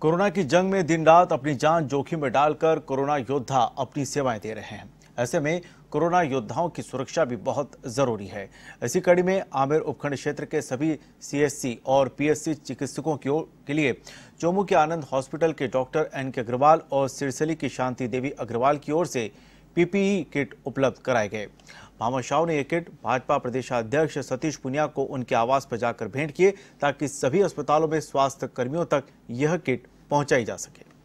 corona की जंग में दिन रात अपनी जान जोखिम में डालकर कोरोना योद्धा अपनी सेवाएं दे रहे हैं ऐसे में कोरोना योद्धाओं की सुरक्षा भी बहुत जरूरी है इसी कड़ी में आमेर उपखंड क्षेत्र के सभी सीएससी और पीएससी चिकित्सकों की ओर के लिए चोमू के आनंद हॉस्पिटल के डॉक्टर एन के अग्रवाल और सिरसली की शांति देवी अग्रवाल की ओर से पीपीई किट उपलब्ध कराए गए भामा शाह ने यह किट भाजपा प्रदेशाध्यक्ष सतीश पुनिया को उनके आवास पर जाकर भेंट किए ताकि सभी अस्पतालों में स्वास्थ्य कर्मियों तक यह किट पहुंचाई जा सके